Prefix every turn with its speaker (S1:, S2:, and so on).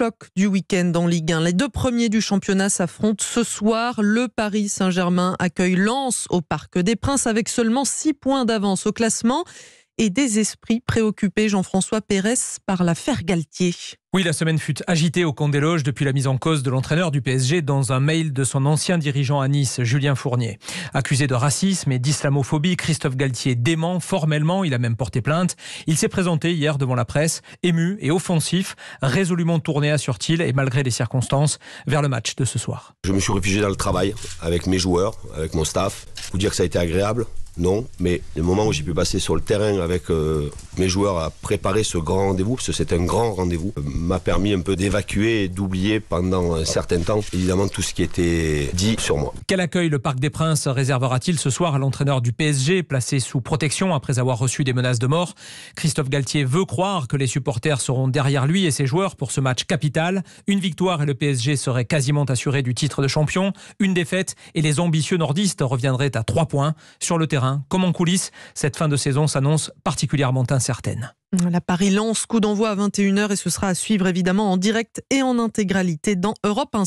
S1: choc du week-end dans Ligue 1. Les deux premiers du championnat s'affrontent ce soir. Le Paris Saint-Germain accueille Lens au Parc des Princes avec seulement 6 points d'avance au classement et des esprits préoccupés, Jean-François Pérez, par l'affaire Galtier. Oui, la semaine fut
S2: agitée au camp des loges depuis la mise en cause de l'entraîneur du PSG dans un mail de son ancien dirigeant à Nice, Julien Fournier. Accusé de racisme et d'islamophobie, Christophe Galtier dément formellement, il a même porté plainte. Il s'est présenté hier devant la presse, ému et offensif, résolument tourné à il et malgré les circonstances, vers le match de ce soir.
S3: Je me suis réfugié dans le travail avec mes joueurs, avec mon staff. Vous dire que ça a été agréable, non, mais le moment où j'ai pu passer sur le terrain avec euh, mes joueurs à préparer ce grand rendez-vous, parce que c'est un grand rendez-vous, euh, m'a permis un peu d'évacuer et d'oublier pendant un certain temps, évidemment, tout ce qui était dit sur moi.
S2: Quel accueil le Parc des Princes réservera-t-il ce soir à l'entraîneur du PSG, placé sous protection après avoir reçu des menaces de mort Christophe Galtier veut croire que les supporters seront derrière lui et ses joueurs pour ce match capital. Une victoire et le PSG serait quasiment assuré du titre de champion. Une défaite et les ambitieux nordistes reviendraient à trois points sur le terrain comme en coulisses, cette fin de saison s'annonce particulièrement incertaine.
S1: La Paris lance coup d'envoi à 21h et ce sera à suivre évidemment en direct et en intégralité dans Europe 1.